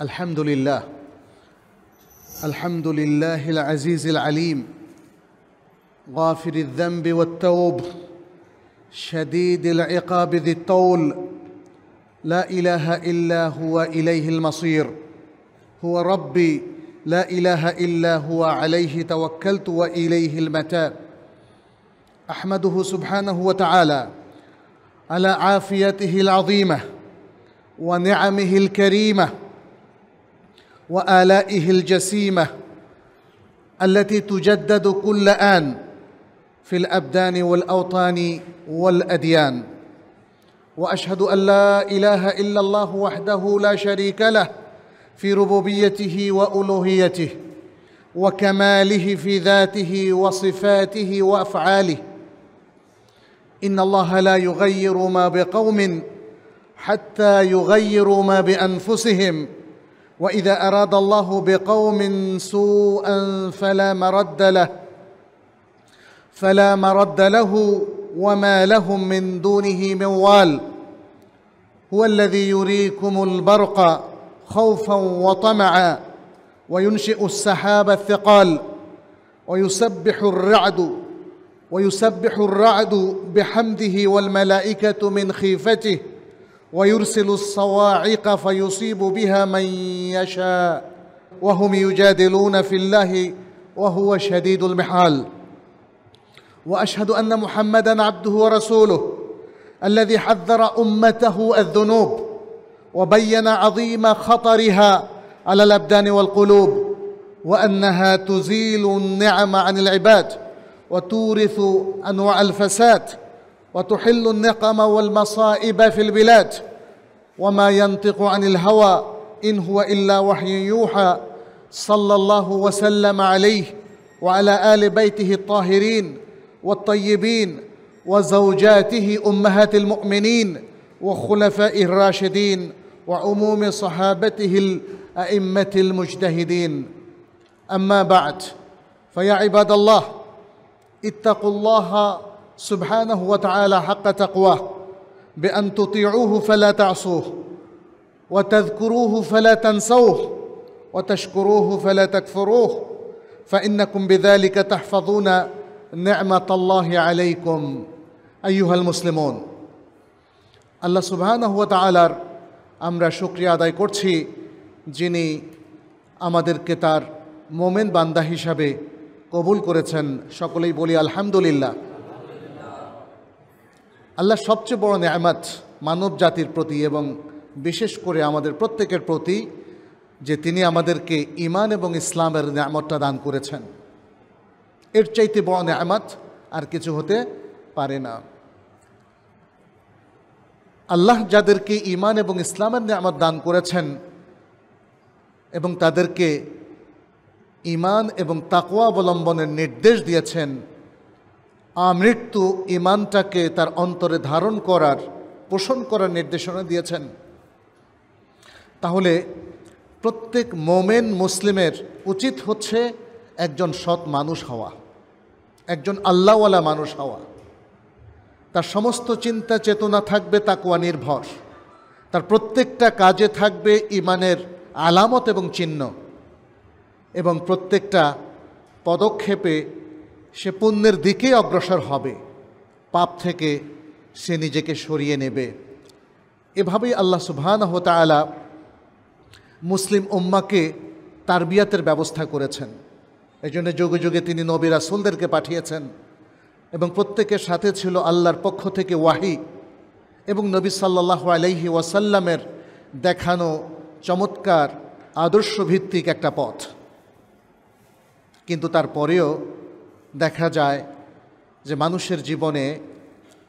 الحمد لله الحمد لله العزيز العليم غافر الذنب والتوب شديد العقاب ذي الطول لا اله الا هو اليه المصير هو ربي لا اله الا هو عليه توكلت واليه المتاب احمده سبحانه وتعالى على عافيته العظيمه ونعمه الكريمه والائه الجسيمه التي تجدد كل ان في الابدان والاوطان والاديان واشهد ان لا اله الا الله وحده لا شريك له في ربوبيته والوهيته وكماله في ذاته وصفاته وافعاله ان الله لا يغير ما بقوم حتى يغيروا ما بانفسهم واذا اراد الله بقوم سوءا فلا مرد له فلا مرد له وما لهم من دونه من وال هو الذي يريكم البرق خوفا وطمعا وينشئ السحاب الثقال ويسبح الرعد ويسبح الرعد بحمده والملائكه من خيفته ويرسل الصواعق فيصيب بها من يشاء وهم يجادلون في الله وهو شديد المحال واشهد ان محمدا عبده ورسوله الذي حذر امته الذنوب وبين عظيم خطرها على الابدان والقلوب وانها تزيل النعم عن العباد وتورث انواع الفساد وتحل النقم والمصائب في البلاد وما ينطق عن الهوى إن هو إلا وحي يوحى صلى الله وسلم عليه وعلى آل بيته الطاهرين والطيبين وزوجاته أمهات المؤمنين وخلفاء الراشدين وعموم صحابته الأئمة المجتهدين أما بعد فيا عباد الله اتقوا الله سبحانه وتعالى حق تقواه بأن تطيعوه فلا تعصوه وتذكروه فلا تنسوه وتشكروه فلا تكفروه فإنكم بذلك تحفظون نعمة الله عليكم أيها المسلمون আল্লাহ সুবাহানহ তালার আমরা শুক্রিয়া আদায় করছি যিনি আমাদেরকে তার মোমেন বান্দা হিসাবে কবুল করেছেন সকলেই বলি আলহামদুলিল্লাহ আল্লাহ সবচেয়ে বড় নেয়ামাত মানব জাতির প্রতি এবং বিশেষ করে আমাদের প্রত্যেকের প্রতি যে তিনি আমাদেরকে ইমান এবং ইসলামের নেয়ামতটা দান করেছেন এর চাইতে বড় নেয়ামাত আর কিছু হতে পারে না আল্লাহ যাদেরকে ইমান এবং ইসলামের নেয়ামত দান করেছেন এবং তাদেরকে ইমান এবং তাকোয়া অবলম্বনের নির্দেশ দিয়েছেন আমৃত্যু ইমানটাকে তার অন্তরে ধারণ করার পোষণ করার নির্দেশনা দিয়েছেন তাহলে প্রত্যেক মোমেন মুসলিমের উচিত হচ্ছে একজন সৎ মানুষ হওয়া একজন আল্লাহওয়ালা মানুষ হওয়া তার সমস্ত চিন্তা চেতনা থাকবে তাকুয়া নির্ভর তার প্রত্যেকটা কাজে থাকবে ইমানের আলামত এবং চিহ্ন এবং প্রত্যেকটা পদক্ষেপে সে পুণ্যের দিকে অগ্রসর হবে পাপ থেকে সে নিজেকে সরিয়ে নেবে এভাবেই আল্লাহ সুবহান হতলা মুসলিম উম্মাকে তারবিয়াতের ব্যবস্থা করেছেন এই জন্য যুগে যুগে তিনি নবী রাসুলদেরকে পাঠিয়েছেন এবং প্রত্যেকের সাথে ছিল আল্লাহর পক্ষ থেকে ওয়াহি এবং নবী সাল্লাহ আলহি ওয়াসাল্লামের দেখানো চমৎকার আদর্শভিত্তিক একটা পথ কিন্তু তারপরেও দেখা যায় যে মানুষের জীবনে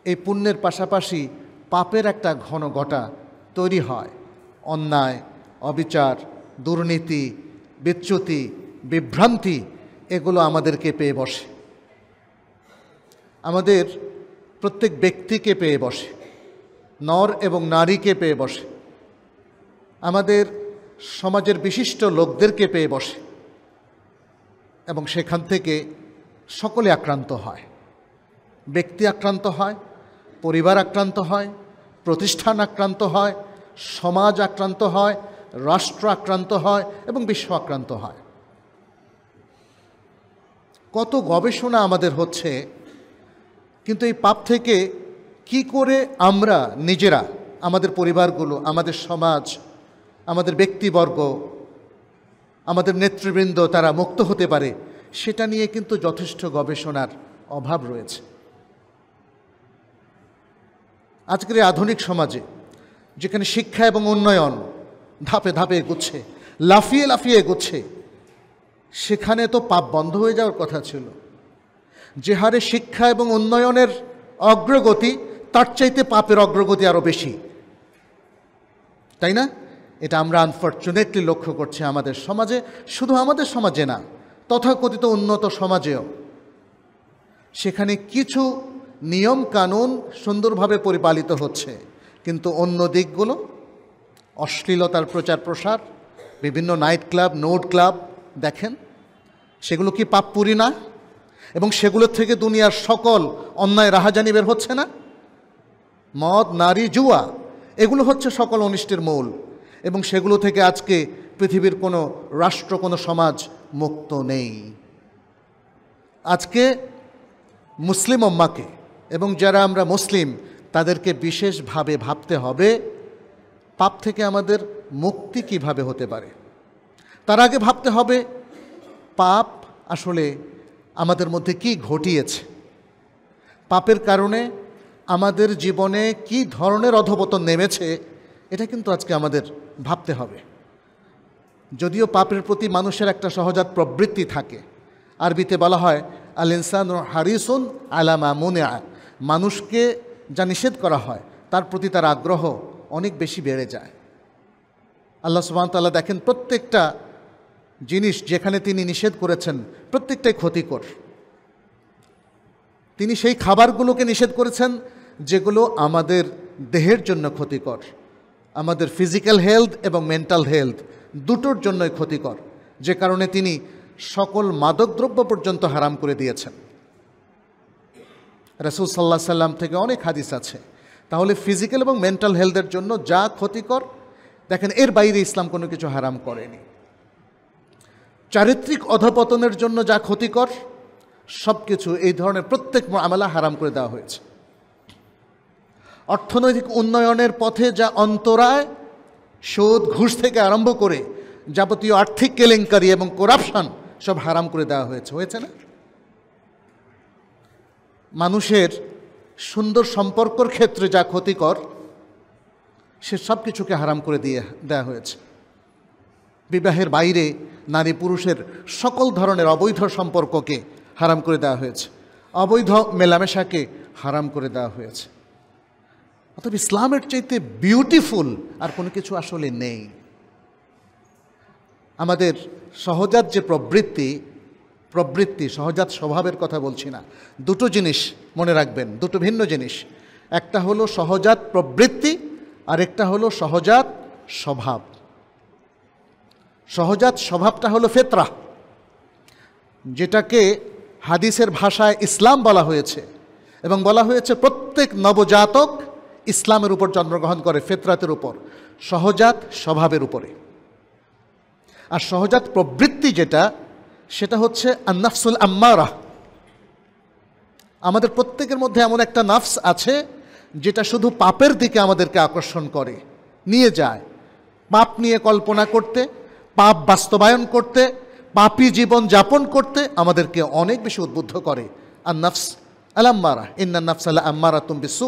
এই পুণ্যের পাশাপাশি পাপের একটা ঘন ঘটা তৈরি হয় অন্যায় অবিচার দুর্নীতি বিচ্যুতি বিভ্রান্তি এগুলো আমাদেরকে পেয়ে বসে আমাদের প্রত্যেক ব্যক্তিকে পেয়ে বসে নর এবং নারীকে পেয়ে বসে আমাদের সমাজের বিশিষ্ট লোকদেরকে পেয়ে বসে এবং সেখান থেকে সকলে আক্রান্ত হয় ব্যক্তি আক্রান্ত হয় পরিবার আক্রান্ত হয় প্রতিষ্ঠান আক্রান্ত হয় সমাজ আক্রান্ত হয় রাষ্ট্র আক্রান্ত হয় এবং বিশ্ব আক্রান্ত হয় কত গবেষণা আমাদের হচ্ছে কিন্তু এই পাপ থেকে কি করে আমরা নিজেরা আমাদের পরিবারগুলো আমাদের সমাজ আমাদের ব্যক্তিবর্গ আমাদের নেতৃবৃন্দ তারা মুক্ত হতে পারে সেটা নিয়ে কিন্তু যথেষ্ট গবেষণার অভাব রয়েছে আজকের আধুনিক সমাজে যেখানে শিক্ষা এবং উন্নয়ন ধাপে ধাপে এগোচ্ছে লাফিয়ে লাফিয়ে এগোচ্ছে সেখানে তো পাপ বন্ধ হয়ে যাওয়ার কথা ছিল যে হারে শিক্ষা এবং উন্নয়নের অগ্রগতি তার চাইতে পাপের অগ্রগতি আরও বেশি তাই না এটা আমরা আনফর্চুনেটলি লক্ষ্য করছি আমাদের সমাজে শুধু আমাদের সমাজে না তথাকথিত উন্নত সমাজেও সেখানে কিছু নিয়ম কানুন সুন্দরভাবে পরিপালিত হচ্ছে কিন্তু অন্য দিকগুলো অশ্লীলতার প্রচার প্রসার বিভিন্ন নাইট ক্লাব নোট ক্লাব দেখেন সেগুলো কি পাপপুরি না এবং সেগুলোর থেকে দুনিয়ার সকল অন্যায় রাহাজানি বের হচ্ছে না মদ নারী জুয়া এগুলো হচ্ছে সকল অনিষ্টের মূল এবং সেগুলো থেকে আজকে পৃথিবীর কোনো রাষ্ট্র কোনো সমাজ মুক্ত নেই আজকে মুসলিম অম্মাকে এবং যারা আমরা মুসলিম তাদেরকে বিশেষভাবে ভাবতে হবে পাপ থেকে আমাদের মুক্তি কিভাবে হতে পারে তার আগে ভাবতে হবে পাপ আসলে আমাদের মধ্যে কি ঘটিয়েছে পাপের কারণে আমাদের জীবনে কি ধরনের অধপতন নেমেছে এটা কিন্তু আজকে আমাদের ভাবতে হবে যদিও পাপের প্রতি মানুষের একটা সহজাত প্রবৃত্তি থাকে আরবিতে বলা হয় আল ইনসান হারিসুন আলামা মনে মানুষকে যা নিষেধ করা হয় তার প্রতি তার আগ্রহ অনেক বেশি বেড়ে যায় আল্লাহ সুবাহতাল্লাহ দেখেন প্রত্যেকটা জিনিস যেখানে তিনি নিষেধ করেছেন প্রত্যেকটাই ক্ষতিকর তিনি সেই খাবারগুলোকে নিষেধ করেছেন যেগুলো আমাদের দেহের জন্য ক্ষতিকর আমাদের ফিজিক্যাল হেলথ এবং মেন্টাল হেলথ দুটোর জন্যই ক্ষতিকর যে কারণে তিনি সকল মাদকদ্রব্য পর্যন্ত হারাম করে দিয়েছেন রাসুল সাল্লাহ সাল্লাম থেকে অনেক হাদিস আছে তাহলে ফিজিক্যাল এবং মেন্টাল হেলথের জন্য যা ক্ষতিকর দেখেন এর বাইরে ইসলাম কোনো কিছু হারাম করেনি চারিত্রিক অধপতনের জন্য যা ক্ষতিকর সব কিছু এই ধরনের প্রত্যেক আমেলা হারাম করে দেওয়া হয়েছে অর্থনৈতিক উন্নয়নের পথে যা অন্তরায় সুদ ঘুষ থেকে আরম্ভ করে যাবতীয় আর্থিক কেলেঙ্কারি এবং করাপশন সব হারাম করে দেওয়া হয়েছে হয়েছে না মানুষের সুন্দর সম্পর্কর ক্ষেত্রে যা ক্ষতিকর সে সব কিছুকে হারাম করে দিয়ে দেওয়া হয়েছে বিবাহের বাইরে নারী পুরুষের সকল ধরনের অবৈধ সম্পর্ককে হারাম করে দেওয়া হয়েছে অবৈধ মেলামেশাকে হারাম করে দেওয়া হয়েছে অর্থাৎ ইসলামের চাইতে বিউটিফুল আর কোনো কিছু আসলে নেই আমাদের সহজাত যে প্রবৃত্তি প্রবৃত্তি সহজাত স্বভাবের কথা বলছি না দুটো জিনিস মনে রাখবেন দুটো ভিন্ন জিনিস একটা হলো সহজাত প্রবৃত্তি আর একটা হলো সহজাত স্বভাব সহজাত স্বভাবটা হলো ফেতরা যেটাকে হাদিসের ভাষায় ইসলাম বলা হয়েছে এবং বলা হয়েছে প্রত্যেক নবজাতক ইসলামের উপর জন্মগ্রহণ করে ফেতরাতের উপর সহজাত স্বভাবের উপরে আর সহজাত প্রবৃত্তি যেটা সেটা হচ্ছে আন্নাফসুল আম্মারা আমাদের প্রত্যেকের মধ্যে এমন একটা নাফস আছে যেটা শুধু পাপের দিকে আমাদেরকে আকর্ষণ করে নিয়ে যায় পাপ নিয়ে কল্পনা করতে পাপ বাস্তবায়ন করতে পাপি জীবন যাপন করতে আমাদেরকে অনেক বেশি উদ্বুদ্ধ করে আর নাফস আলাম্মারা ইন্না নাফস আল্লাহ আম্মারা তুমি সু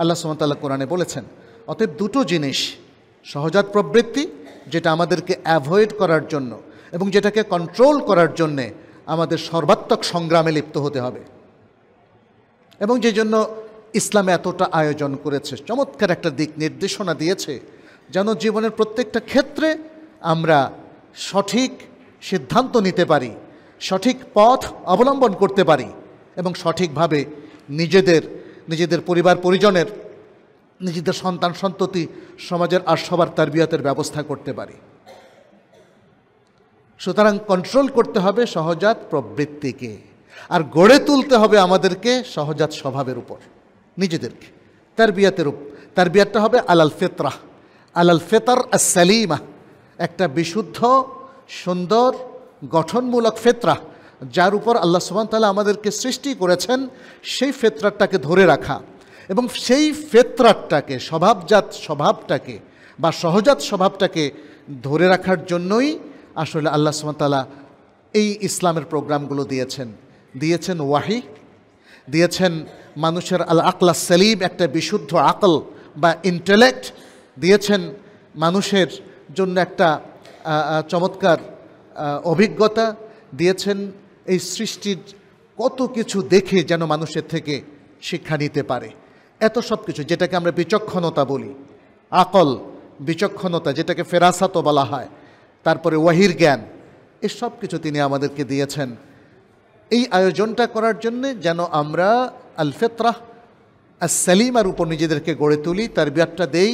আল্লাহ সুমতাল্লাহ কোরআনে বলেছেন অতএব দুটো জিনিস সহজাত প্রবৃত্তি যেটা আমাদেরকে অ্যাভয়েড করার জন্য এবং যেটাকে কন্ট্রোল করার জন্যে আমাদের সর্বাত্মক সংগ্রামে লিপ্ত হতে হবে এবং যে জন্য ইসলামে এতটা আয়োজন করেছে চমৎকার একটা দিক নির্দেশনা দিয়েছে যেন জীবনের প্রত্যেকটা ক্ষেত্রে আমরা সঠিক সিদ্ধান্ত নিতে পারি সঠিক পথ অবলম্বন করতে পারি এবং সঠিকভাবে নিজেদের নিজেদের পরিবার পরিজনের নিজেদের সন্তান সন্ততি সমাজের আর সবার তারবিয়াতের ব্যবস্থা করতে পারি সুতরাং কন্ট্রোল করতে হবে সহজাত প্রবৃত্তিকে আর গড়ে তুলতে হবে আমাদেরকে সহজাত স্বভাবের উপর নিজেদেরকে তার বিয়াতের উপর তার বিয়াতটা হবে আলাল ফেতরা আলাল ফেতার সালিমা একটা বিশুদ্ধ সুন্দর গঠনমূলক ফেতরা যার উপর আল্লাহ সুবান তালা আমাদেরকে সৃষ্টি করেছেন সেই ফেতরাটটাকে ধরে রাখা এবং সেই ফেতরাটটাকে স্বভাবজাত স্বভাবটাকে বা সহজাত স্বভাবটাকে ধরে রাখার জন্যই আসলে আল্লাহ তালা এই ইসলামের প্রোগ্রামগুলো দিয়েছেন দিয়েছেন ওয়াহি দিয়েছেন মানুষের আল আকলা সেলিম একটা বিশুদ্ধ আকল বা ইন্টেলেক্ট দিয়েছেন মানুষের জন্য একটা চমৎকার অভিজ্ঞতা দিয়েছেন এই সৃষ্টির কত কিছু দেখে যেন মানুষের থেকে শিক্ষা নিতে পারে এত সব কিছু যেটাকে আমরা বিচক্ষণতা বলি আকল বিচক্ষণতা যেটাকে ফেরাসাতও বলা হয় তারপরে ওয়াহির জ্ঞান এসব কিছু তিনি আমাদেরকে দিয়েছেন এই আয়োজনটা করার জন্যে যেন আমরা আল ফেতরাহ আর সেলিমার উপর নিজেদেরকে গড়ে তুলি তার বিয়ারটা দেই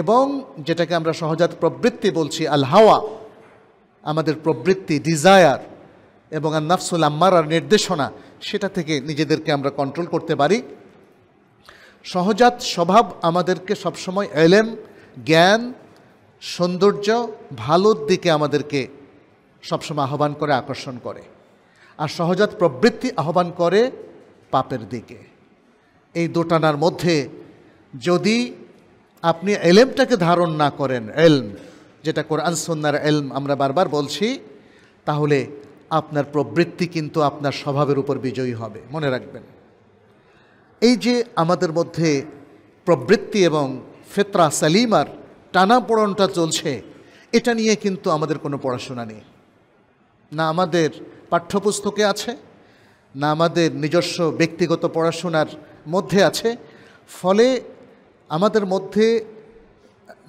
এবং যেটাকে আমরা সহজাত প্রবৃত্তি বলছি আল হাওয়া আমাদের প্রবৃত্তি ডিজায়ার এবং আর নাফসুল আম্মারার নির্দেশনা সেটা থেকে নিজেদেরকে আমরা কন্ট্রোল করতে পারি সহজাত স্বভাব আমাদেরকে সবসময় এলেম জ্ঞান সৌন্দর্য ভালোর দিকে আমাদেরকে সবসময় আহ্বান করে আকর্ষণ করে আর সহজাত প্রবৃত্তি আহ্বান করে পাপের দিকে এই দোটানার মধ্যে যদি আপনি এলেমটাকে ধারণ না করেন এলম যেটা কোরআন সন্ন্যার এলম আমরা বারবার বলছি তাহলে আপনার প্রবৃত্তি কিন্তু আপনার স্বভাবের উপর বিজয়ী হবে মনে রাখবেন এই যে আমাদের মধ্যে প্রবৃত্তি এবং ফেতরা সালিমার টানাপোড়নটা চলছে এটা নিয়ে কিন্তু আমাদের কোনো পড়াশোনা নেই না আমাদের পাঠ্যপুস্তকে আছে না আমাদের নিজস্ব ব্যক্তিগত পড়াশোনার মধ্যে আছে ফলে আমাদের মধ্যে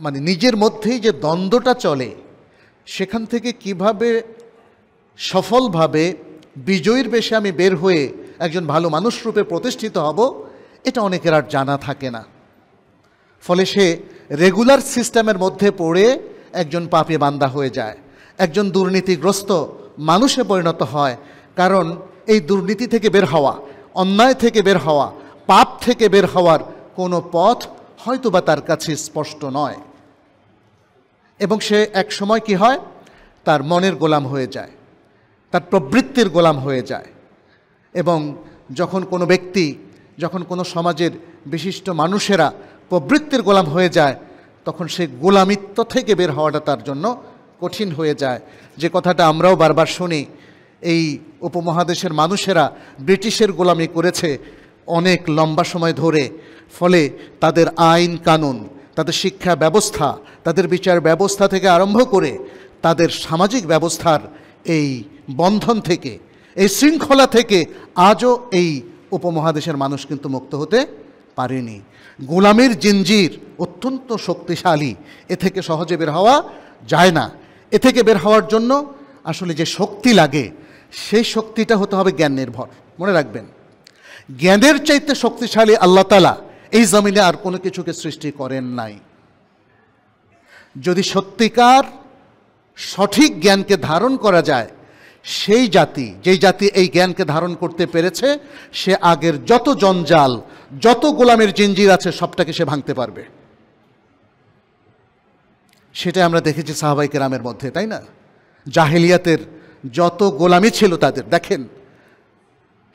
মানে নিজের মধ্যেই যে দ্বন্দ্বটা চলে সেখান থেকে কিভাবে সফলভাবে বিজয়ীর বেশে আমি বের হয়ে একজন ভালো মানুষ রূপে প্রতিষ্ঠিত হব এটা অনেকের আর জানা থাকে না ফলে সে রেগুলার সিস্টেমের মধ্যে পড়ে একজন পাপি বান্দা হয়ে যায় একজন দুর্নীতিগ্রস্ত মানুষে পরিণত হয় কারণ এই দুর্নীতি থেকে বের হওয়া অন্যায় থেকে বের হওয়া পাপ থেকে বের হওয়ার কোনো পথ হয়তোবা তার কাছে স্পষ্ট নয় এবং সে এক সময় কি হয় তার মনের গোলাম হয়ে যায় তার প্রবৃত্তির গোলাম হয়ে যায় এবং যখন কোনো ব্যক্তি যখন কোনো সমাজের বিশিষ্ট মানুষেরা প্রবৃত্তির গোলাম হয়ে যায় তখন সে গোলামিত্ব থেকে বের হওয়াটা তার জন্য কঠিন হয়ে যায় যে কথাটা আমরাও বারবার শুনি এই উপমহাদেশের মানুষেরা ব্রিটিশের গোলামি করেছে অনেক লম্বা সময় ধরে ফলে তাদের আইন কানুন তাদের শিক্ষা ব্যবস্থা তাদের বিচার ব্যবস্থা থেকে আরম্ভ করে তাদের সামাজিক ব্যবস্থার এই বন্ধন থেকে এই শৃঙ্খলা থেকে আজও এই উপমহাদেশের মানুষ কিন্তু মুক্ত হতে পারেনি গোলামের জিঞ্জির অত্যন্ত শক্তিশালী এ থেকে সহজে বের হওয়া যায় না এ থেকে বের হওয়ার জন্য আসলে যে শক্তি লাগে সেই শক্তিটা হতে হবে জ্ঞান নির্ভর মনে রাখবেন জ্ঞানের চাইতে শক্তিশালী আল্লাহ তালা এই জমিনে আর কোনো কিছুকে সৃষ্টি করেন নাই যদি সত্যিকার সঠিক জ্ঞানকে ধারণ করা যায় সেই জাতি যেই জাতি এই জ্ঞানকে ধারণ করতে পেরেছে সে আগের যত জঞ্জাল যত গোলামের জিঞ্জির আছে সবটাকে সে ভাঙতে পারবে সেটা আমরা দেখেছি সাহাবাই কেরামের মধ্যে তাই না জাহেলিয়াতের যত গোলামি ছিল তাদের দেখেন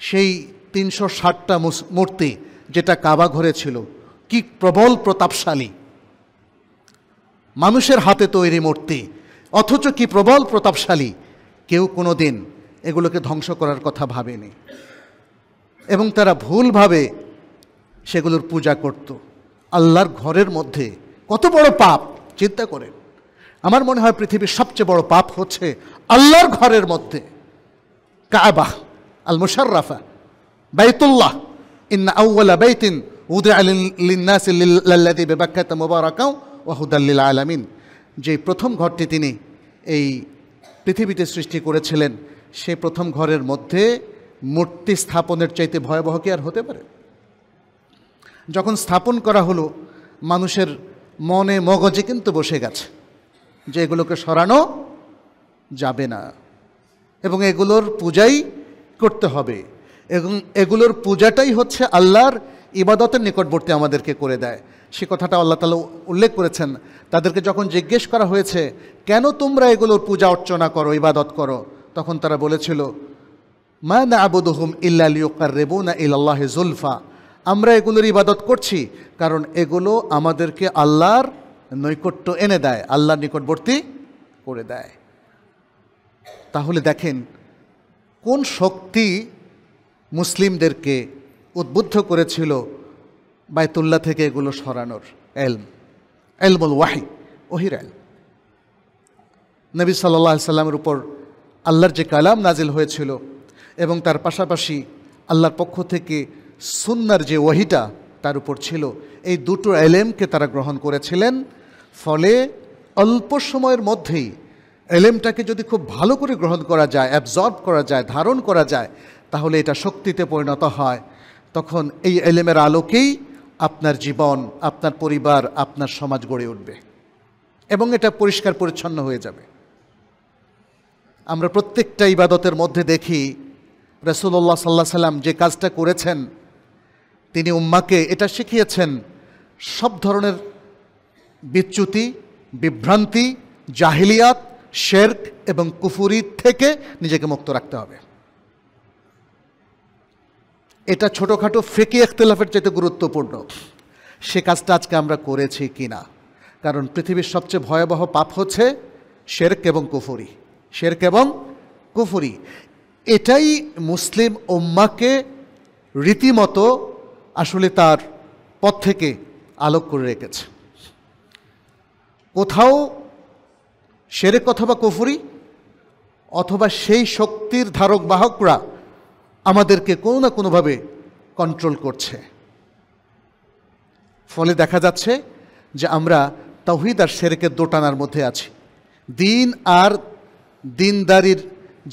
সেই তিনশো ষাটটা মূর্তি যেটা কাবা ঘরে ছিল কি প্রবল প্রতাপশালী মানুষের হাতে তৈরি মূর্তি অথচ কি প্রবল প্রতাপশালী কেউ কোনো দিন এগুলোকে ধ্বংস করার কথা ভাবেনি এবং তারা ভুলভাবে সেগুলোর পূজা করত আল্লাহর ঘরের মধ্যে কত বড় পাপ চিন্তা করেন আমার মনে হয় পৃথিবীর সবচেয়ে বড় পাপ হচ্ছে আল্লাহর ঘরের মধ্যে কাবাহ আল মুশাররাফা বাইতুল্লাহ ইন আউ্লা বাইতিন উদে মুবারাকাও ওয়াহুদাল্লিল আলামিন যে প্রথম ঘরটি তিনি এই পৃথিবীতে সৃষ্টি করেছিলেন সে প্রথম ঘরের মধ্যে মূর্তি স্থাপনের চাইতে ভয়াবহ কি আর হতে পারে যখন স্থাপন করা হলো মানুষের মনে মগজে কিন্তু বসে গেছে যে এগুলোকে সরানো যাবে না এবং এগুলোর পূজাই করতে হবে এবং এগুলোর পূজাটাই হচ্ছে আল্লাহর ইবাদতের নিকটবর্তী আমাদেরকে করে দেয় সে কথাটা আল্লাহ তালা উল্লেখ করেছেন তাদেরকে যখন জিজ্ঞেস করা হয়েছে কেন তোমরা এগুলোর পূজা অর্চনা করো ইবাদত করো তখন তারা বলেছিল মা না আবুদহুম ইল্লালিউকার রেবু না ইল্লাহ জুলফা আমরা এগুলোর ইবাদত করছি কারণ এগুলো আমাদেরকে আল্লাহর নৈকট্য এনে দেয় আল্লাহর নিকটবর্তী করে দেয় তাহলে দেখেন কোন শক্তি মুসলিমদেরকে উদ্বুদ্ধ করেছিল বায়তুল্লাহ থেকে এগুলো সরানোর এলম এলমুল ওয়াহি ওহির এলম নবী সাল্লাহ সাল্লামের উপর আল্লাহর যে কালাম নাজিল হয়েছিল এবং তার পাশাপাশি আল্লাহর পক্ষ থেকে সুন্নার যে ওয়াহিটা তার উপর ছিল এই দুটো এলেমকে তারা গ্রহণ করেছিলেন ফলে অল্প সময়ের মধ্যেই এলেমটাকে যদি খুব ভালো করে গ্রহণ করা যায় অ্যাবজর্ব করা যায় ধারণ করা যায় তাহলে এটা শক্তিতে পরিণত হয় তখন এই এলেমের আলোকেই আপনার জীবন আপনার পরিবার আপনার সমাজ গড়ে উঠবে এবং এটা পরিষ্কার পরিচ্ছন্ন হয়ে যাবে আমরা প্রত্যেকটা ইবাদতের মধ্যে দেখি রসুল্লাহ সাল্লাহ সাল্লাম যে কাজটা করেছেন তিনি উম্মাকে এটা শিখিয়েছেন সব ধরনের বিচ্যুতি বিভ্রান্তি জাহিলিয়াত শেরক এবং কুফুরি থেকে নিজেকে মুক্ত রাখতে হবে এটা ছোটোখাটো ফেকি একতলাফের চাইতে গুরুত্বপূর্ণ সে কাজটা আজকে আমরা করেছি কি না কারণ পৃথিবীর সবচেয়ে ভয়াবহ পাপ হচ্ছে শেরক এবং কুফুরি শেরক এবং কুফুরি এটাই মুসলিম ওম্মাকে রীতিমতো আসলে তার পথ থেকে আলোক করে রেখেছে কোথাও শেরেক অথবা কুফুরি অথবা সেই শক্তির ধারক বাহকরা আমাদেরকে কোনো না কোনোভাবে কন্ট্রোল করছে ফলে দেখা যাচ্ছে যে আমরা তাহিদ আর সেরেকের দোটানার মধ্যে আছি দিন আর দিনদারির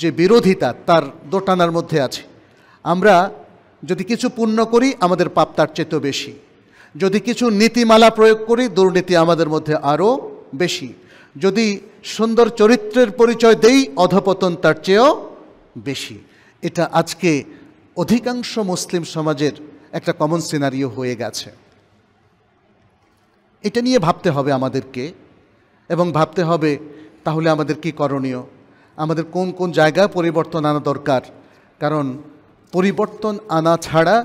যে বিরোধিতা তার দোটানার মধ্যে আছে আমরা যদি কিছু পূর্ণ করি আমাদের পাপ তার চেয়েও বেশি যদি কিছু নীতিমালা প্রয়োগ করি দুর্নীতি আমাদের মধ্যে আরও বেশি যদি সুন্দর চরিত্রের পরিচয় দেই অধপতন তার চেয়েও বেশি এটা আজকে অধিকাংশ মুসলিম সমাজের একটা কমন সিনারিও হয়ে গেছে এটা নিয়ে ভাবতে হবে আমাদেরকে এবং ভাবতে হবে তাহলে আমাদের কি করণীয় আমাদের কোন কোন জায়গায় পরিবর্তন আনা দরকার কারণ পরিবর্তন আনা ছাড়া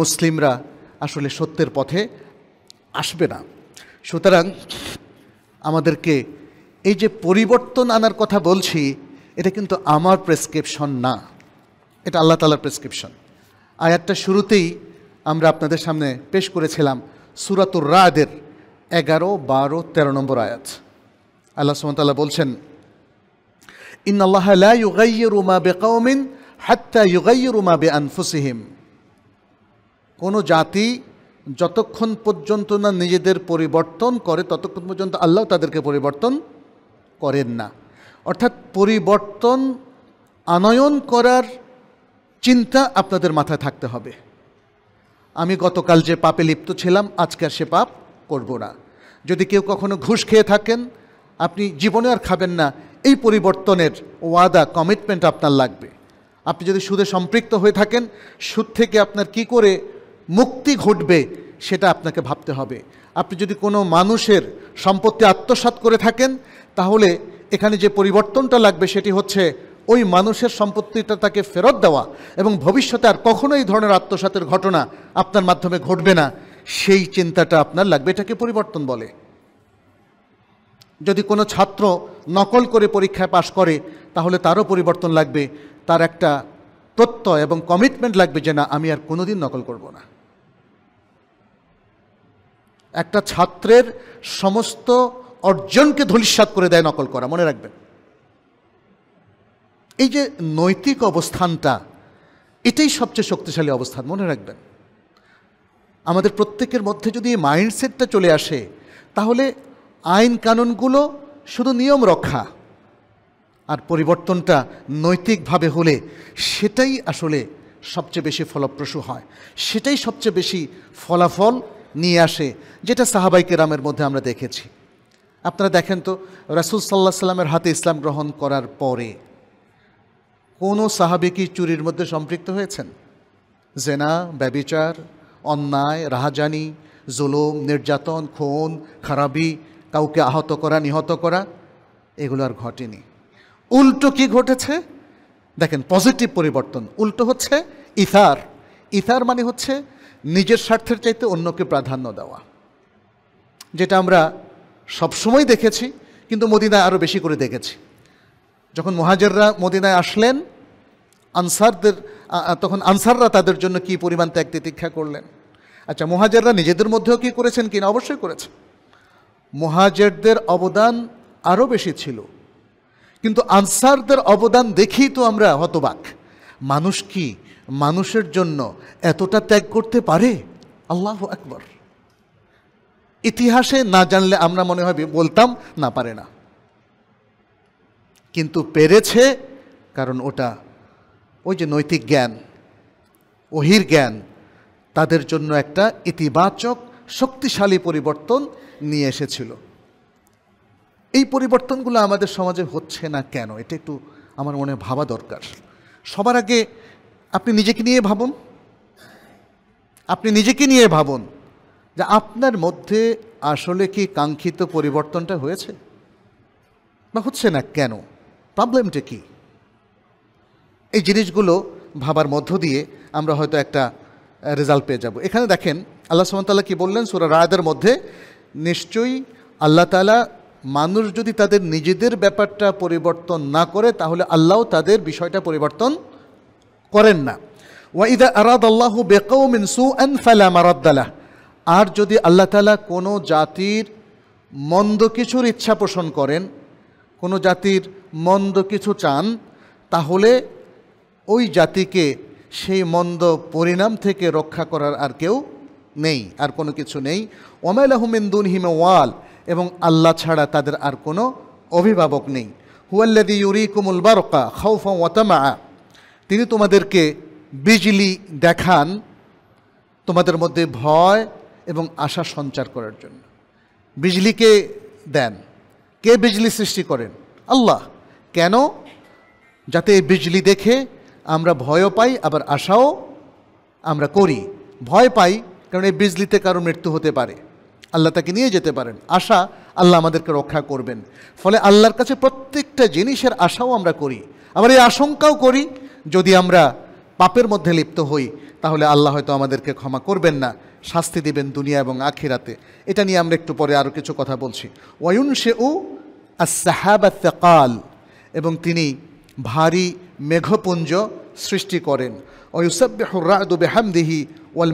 মুসলিমরা আসলে সত্যের পথে আসবে না সুতরাং আমাদেরকে এই যে পরিবর্তন আনার কথা বলছি এটা কিন্তু আমার প্রেসক্রিপশন না এটা আল্লাহ তালার প্রেসক্রিপশন আয়াতটা শুরুতেই আমরা আপনাদের সামনে পেশ করেছিলাম সুরাতুর রাদের এগারো বারো তেরো নম্বর আয়াত আল্লাহ সুমতাল্লাহ বলছেন ইন আল্লাহ ইউগাইয়ুমা বেকাউমিন হাত্তা রুমা বে আনফুসিহিম কোনো জাতি যতক্ষণ পর্যন্ত না নিজেদের পরিবর্তন করে ততক্ষণ পর্যন্ত আল্লাহ তাদেরকে পরিবর্তন করেন না অর্থাৎ পরিবর্তন আনয়ন করার চিন্তা আপনাদের মাথায় থাকতে হবে আমি গতকাল যে পাপে লিপ্ত ছিলাম আজকে সে পাপ করব না যদি কেউ কখনো ঘুষ খেয়ে থাকেন আপনি জীবনে আর খাবেন না এই পরিবর্তনের ওয়াদা কমিটমেন্ট আপনার লাগবে আপনি যদি সুদে সম্পৃক্ত হয়ে থাকেন সুদ থেকে আপনার কি করে মুক্তি ঘটবে সেটা আপনাকে ভাবতে হবে আপনি যদি কোনো মানুষের সম্পত্তি আত্মসাত করে থাকেন তাহলে এখানে যে পরিবর্তনটা লাগবে সেটি হচ্ছে ওই মানুষের সম্পত্তিটা তাকে ফেরত দেওয়া এবং ভবিষ্যতে আর কখনো এই ধরনের আত্মসাতের ঘটনা আপনার মাধ্যমে ঘটবে না সেই চিন্তাটা আপনার লাগবে এটাকে পরিবর্তন বলে যদি কোনো ছাত্র নকল করে পরীক্ষায় পাশ করে তাহলে তারও পরিবর্তন লাগবে তার একটা তত্ত্ব এবং কমিটমেন্ট লাগবে যে না আমি আর কোনোদিন নকল করব না একটা ছাত্রের সমস্ত অর্জনকে ধূলিসাৎ করে দেয় নকল করা মনে রাখবেন এই যে নৈতিক অবস্থানটা এটাই সবচেয়ে শক্তিশালী অবস্থান মনে রাখবেন আমাদের প্রত্যেকের মধ্যে যদি এই মাইন্ডসেটটা চলে আসে তাহলে আইন কানুনগুলো শুধু নিয়ম রক্ষা আর পরিবর্তনটা নৈতিকভাবে হলে সেটাই আসলে সবচেয়ে বেশি ফলপ্রসূ হয় সেটাই সবচেয়ে বেশি ফলাফল নিয়ে আসে যেটা সাহাবাইকে রামের মধ্যে আমরা দেখেছি আপনারা দেখেন তো রাসুল সাল্লাহ সাল্লামের হাতে ইসলাম গ্রহণ করার পরে কোনো সাহাবি কি চুরির মধ্যে সম্পৃক্ত হয়েছেন জেনা ব্যবিচার অন্যায় রাহাজানি জুলুম নির্যাতন খুন খারাপি কাউকে আহত করা নিহত করা এগুলো আর ঘটেনি উল্টো কি ঘটেছে দেখেন পজিটিভ পরিবর্তন উল্টো হচ্ছে ইথার ইথার মানে হচ্ছে নিজের স্বার্থের চাইতে অন্যকে প্রাধান্য দেওয়া যেটা আমরা সবসময় দেখেছি কিন্তু মদিনা আরও বেশি করে দেখেছি যখন মহাজেররা মদিনায় আসলেন আনসারদের তখন আনসাররা তাদের জন্য কি পরিমাণ ত্যাগ তিতীক্ষা করলেন আচ্ছা মহাজেররা নিজেদের মধ্যেও কি করেছেন কিনা অবশ্যই করেছেন মহাজেরদের অবদান আরও বেশি ছিল কিন্তু আনসারদের অবদান দেখি তো আমরা হতবাক মানুষ কি মানুষের জন্য এতটা ত্যাগ করতে পারে আল্লাহ একবার ইতিহাসে না জানলে আমরা মনে হয় বলতাম না পারে না কিন্তু পেরেছে কারণ ওটা ওই যে নৈতিক জ্ঞান ওহির জ্ঞান তাদের জন্য একটা ইতিবাচক শক্তিশালী পরিবর্তন নিয়ে এসেছিল এই পরিবর্তনগুলো আমাদের সমাজে হচ্ছে না কেন এটা একটু আমার মনে ভাবা দরকার সবার আগে আপনি নিজেকে নিয়ে ভাবুন আপনি নিজেকে নিয়ে ভাবুন যে আপনার মধ্যে আসলে কি কাঙ্ক্ষিত পরিবর্তনটা হয়েছে বা হচ্ছে না কেন প্রবলেমটা কী এই জিনিসগুলো ভাবার মধ্য দিয়ে আমরা হয়তো একটা রেজাল্ট পেয়ে যাব এখানে দেখেন আল্লাহ সুমতাল্লাহ কি বললেন সুরা রায়দের মধ্যে নিশ্চয়ই আল্লাহ তালা মানুষ যদি তাদের নিজেদের ব্যাপারটা পরিবর্তন না করে তাহলে আল্লাহও তাদের বিষয়টা পরিবর্তন করেন না ওয়াইদা আরাদ আল্লাহ বেকাউ সু অ্যান্ড ফালা মারাদ্দালাহ আর যদি আল্লাহ তালা কোনো জাতির মন্দ কিছুর ইচ্ছা পোষণ করেন কোনো জাতির মন্দ কিছু চান তাহলে ওই জাতিকে সেই মন্দ পরিণাম থেকে রক্ষা করার আর কেউ নেই আর কোনো কিছু নেই ওমাইল আহমেন্দুন হিমে ওয়াল এবং আল্লাহ ছাড়া তাদের আর কোনো অভিভাবক নেই হুয়াল্লাদি কুমুল বারকা খৌফা ওয়াতামা তিনি তোমাদেরকে বিজলি দেখান তোমাদের মধ্যে ভয় এবং আশা সঞ্চার করার জন্য বিজলিকে দেন কে বিজলি সৃষ্টি করেন আল্লাহ কেন যাতে বিজলি দেখে আমরা ভয়ও পাই আবার আশাও আমরা করি ভয় পাই কারণ এই বিজলিতে কারো মৃত্যু হতে পারে আল্লাহ তাকে নিয়ে যেতে পারেন আশা আল্লাহ আমাদেরকে রক্ষা করবেন ফলে আল্লাহর কাছে প্রত্যেকটা জিনিসের আশাও আমরা করি আবার এই আশঙ্কাও করি যদি আমরা পাপের মধ্যে লিপ্ত হই তাহলে আল্লাহ হয়তো আমাদেরকে ক্ষমা করবেন না শাস্তি দিবেন দুনিয়া এবং আখিরাতে এটা নিয়ে আমরা একটু পরে আরও কিছু কথা বলছি ওয়ুন সে উ আসাহাবাল এবং তিনি ভারী মেঘপুঞ্জ সৃষ্টি করেন ওয়ুসাব্বেহুর রাদু বেহামদিহি ওয়াল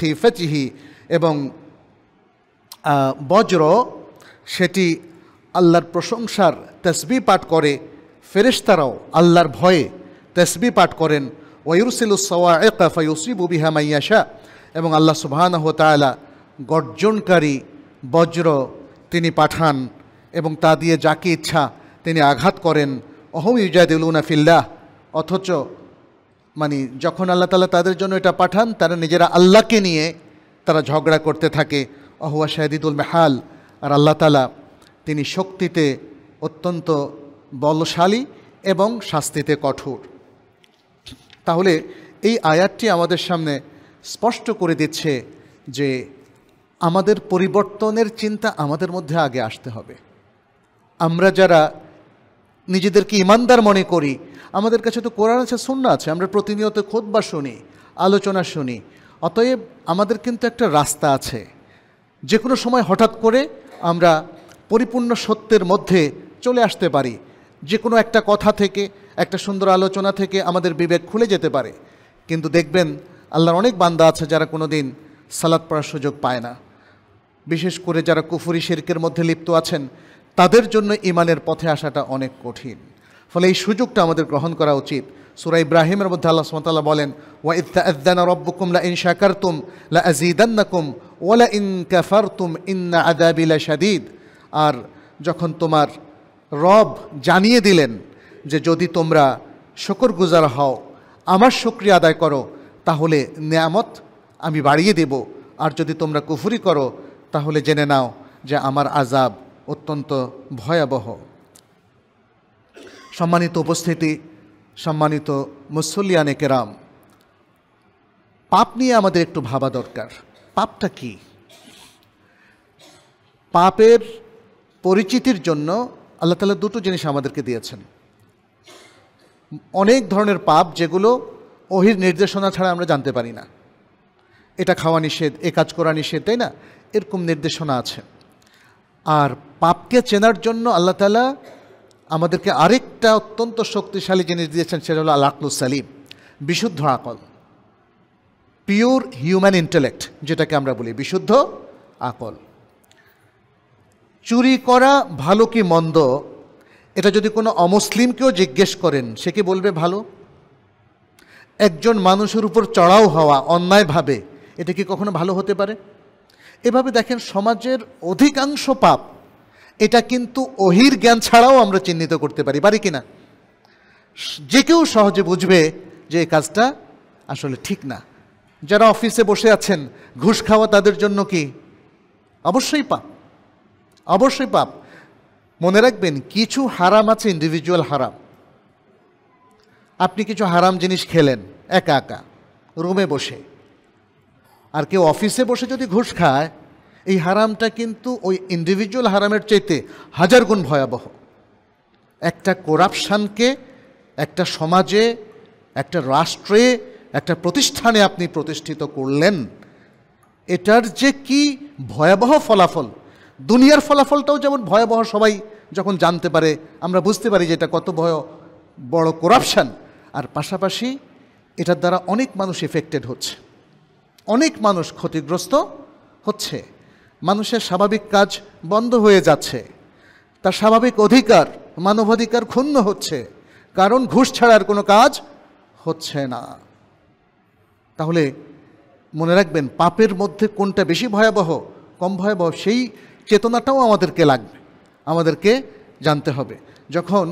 খিফাচিহি এবং বজ্র সেটি আল্লাহর প্রশংসার তসবি পাঠ করে ফেরেশতারাও আল্লাহর ভয়ে তসবি পাঠ করেন ওয়ুরসিলুসওয়াকা মাইয়াশা এবং আল্লাহ সুবাহানহ গর্জনকারী বজ্র তিনি পাঠান এবং তা দিয়ে যাকে ইচ্ছা তিনি আঘাত করেন অহম ইউজাদিউলুনা ফিল্লাহ অথচ মানে যখন আল্লাহ তালা তাদের জন্য এটা পাঠান তারা নিজেরা আল্লাহকে নিয়ে তারা ঝগড়া করতে থাকে অহুয়া শাহিদুল মেহাল আর আল্লাহ তালা তিনি শক্তিতে অত্যন্ত বলশালী এবং শাস্তিতে কঠোর তাহলে এই আয়াতটি আমাদের সামনে স্পষ্ট করে দিচ্ছে যে আমাদের পরিবর্তনের চিন্তা আমাদের মধ্যে আগে আসতে হবে আমরা যারা নিজেদেরকে ইমানদার মনে করি আমাদের কাছে তো কোরআন আছে শূন্য আছে আমরা প্রতিনিয়ত খোদ বা শুনি আলোচনা শুনি অতএব আমাদের কিন্তু একটা রাস্তা আছে যে কোনো সময় হঠাৎ করে আমরা পরিপূর্ণ সত্যের মধ্যে চলে আসতে পারি যে কোনো একটা কথা থেকে একটা সুন্দর আলোচনা থেকে আমাদের বিবেক খুলে যেতে পারে কিন্তু দেখবেন আল্লাহর অনেক বান্দা আছে যারা কোনো দিন সালাদ পড়ার সুযোগ পায় না বিশেষ করে যারা কুফুরি শেরকের মধ্যে লিপ্ত আছেন তাদের জন্য ইমানের পথে আসাটা অনেক কঠিন ফলে এই সুযোগটা আমাদের গ্রহণ করা উচিত সুরা ইব্রাহিমের মধ্যে আল্লাহ সুমতাল্লাহ বলেন ওয়া ইদ্দান রব্বকুম লা ইন শাকারতুম লা আজিদান্নাকুম ওয়ালা ইন কাফারতুম ইন্না আদাবিলা সাদিদ আর যখন তোমার রব জানিয়ে দিলেন যে যদি তোমরা শকর গুজার হও আমার সক্রিয় আদায় করো তাহলে নেয়ামত আমি বাড়িয়ে দেব আর যদি তোমরা কুফুরি করো তাহলে জেনে নাও যে আমার আজাব অত্যন্ত ভয়াবহ সম্মানিত উপস্থিতি সম্মানিত মুসলিয়ানে কেরাম পাপ নিয়ে আমাদের একটু ভাবা দরকার পাপটা কি পাপের পরিচিতির জন্য আল্লাহ তালা দুটো জিনিস আমাদেরকে দিয়েছেন অনেক ধরনের পাপ যেগুলো অহির নির্দেশনা ছাড়া আমরা জানতে পারি না এটা খাওয়া নিষেধ এ কাজ করা নিষেধ তাই না এরকম নির্দেশনা আছে আর পাপকে চেনার জন্য আল্লাহ তালা আমাদেরকে আরেকটা অত্যন্ত শক্তিশালী জিনিস দিয়েছেন সেটা হলো আলাকলু সালিম বিশুদ্ধ আকল পিওর হিউম্যান ইন্টেলেক্ট যেটাকে আমরা বলি বিশুদ্ধ আকল চুরি করা ভালো কি মন্দ এটা যদি কোনো অমুসলিমকেও জিজ্ঞেস করেন সে কি বলবে ভালো একজন মানুষের উপর চড়াও হওয়া অন্যায়ভাবে এটা কি কখনো ভালো হতে পারে এভাবে দেখেন সমাজের অধিকাংশ পাপ এটা কিন্তু অহির জ্ঞান ছাড়াও আমরা চিহ্নিত করতে পারি পারি কিনা যে কেউ সহজে বুঝবে যে এই কাজটা আসলে ঠিক না যারা অফিসে বসে আছেন ঘুষ খাওয়া তাদের জন্য কি অবশ্যই পাপ অবশ্যই পাপ মনে রাখবেন কিছু হারাম আছে ইন্ডিভিজুয়াল হারাম আপনি কিছু হারাম জিনিস খেলেন একা একা রুমে বসে আর কেউ অফিসে বসে যদি ঘুষ খায় এই হারামটা কিন্তু ওই ইন্ডিভিজুয়াল হারামের চাইতে হাজার গুণ ভয়াবহ একটা করাপশানকে একটা সমাজে একটা রাষ্ট্রে একটা প্রতিষ্ঠানে আপনি প্রতিষ্ঠিত করলেন এটার যে কি ভয়াবহ ফলাফল দুনিয়ার ফলাফলটাও যেমন ভয়াবহ সবাই যখন জানতে পারে আমরা বুঝতে পারি যে এটা কত ভয় বড় করাপশান আর পাশাপাশি এটার দ্বারা অনেক মানুষ এফেক্টেড হচ্ছে অনেক মানুষ ক্ষতিগ্রস্ত হচ্ছে মানুষের স্বাভাবিক কাজ বন্ধ হয়ে যাচ্ছে তার স্বাভাবিক অধিকার মানবাধিকার ক্ষুণ্ণ হচ্ছে কারণ ঘুষ ছাড়ার কোনো কাজ হচ্ছে না তাহলে মনে রাখবেন পাপের মধ্যে কোনটা বেশি ভয়াবহ কম ভয়াবহ সেই চেতনাটাও আমাদেরকে লাগবে আমাদেরকে জানতে হবে যখন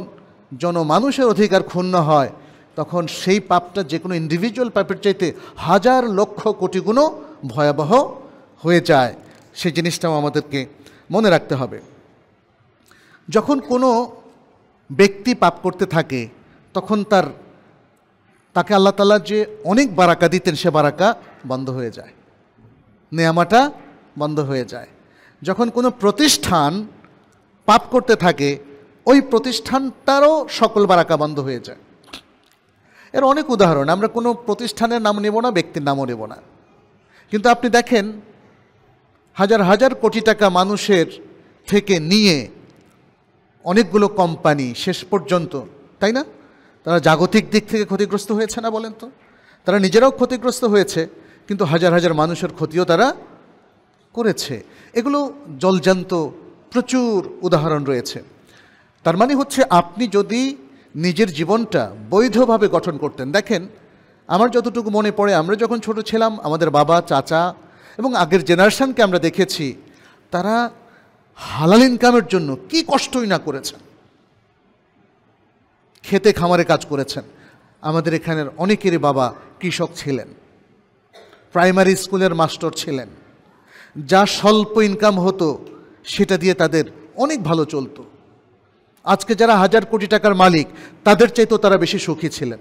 জনমানুষের অধিকার ক্ষুণ্ণ হয় তখন সেই পাপটা যে কোনো ইন্ডিভিজুয়াল পাপের চাইতে হাজার লক্ষ কোটি গুণ ভয়াবহ হয়ে যায় সেই জিনিসটাও আমাদেরকে মনে রাখতে হবে যখন কোনো ব্যক্তি পাপ করতে থাকে তখন তার তাকে আল্লাহ তালা যে অনেক বারাকা দিতেন সে বারাকা বন্ধ হয়ে যায় নেয়ামাটা বন্ধ হয়ে যায় যখন কোনো প্রতিষ্ঠান পাপ করতে থাকে ওই প্রতিষ্ঠানটারও সকল বারাকা বন্ধ হয়ে যায় এর অনেক উদাহরণ আমরা কোনো প্রতিষ্ঠানের নাম নেব না ব্যক্তির নামও নেব না কিন্তু আপনি দেখেন হাজার হাজার কোটি টাকা মানুষের থেকে নিয়ে অনেকগুলো কোম্পানি শেষ পর্যন্ত তাই না তারা জাগতিক দিক থেকে ক্ষতিগ্রস্ত হয়েছে না বলেন তো তারা নিজেরাও ক্ষতিগ্রস্ত হয়েছে কিন্তু হাজার হাজার মানুষের ক্ষতিও তারা করেছে এগুলো জলজান্ত প্রচুর উদাহরণ রয়েছে তার মানে হচ্ছে আপনি যদি নিজের জীবনটা বৈধভাবে গঠন করতেন দেখেন আমার যতটুকু মনে পড়ে আমরা যখন ছোট ছিলাম আমাদের বাবা চাচা এবং আগের জেনারেশানকে আমরা দেখেছি তারা হালাল ইনকামের জন্য কি কষ্টই না করেছেন খেতে খামারে কাজ করেছেন আমাদের এখানের অনেকেরই বাবা কৃষক ছিলেন প্রাইমারি স্কুলের মাস্টার ছিলেন যা স্বল্প ইনকাম হতো সেটা দিয়ে তাদের অনেক ভালো চলতো আজকে যারা হাজার কোটি টাকার মালিক তাদের চাইতেও তারা বেশি সুখী ছিলেন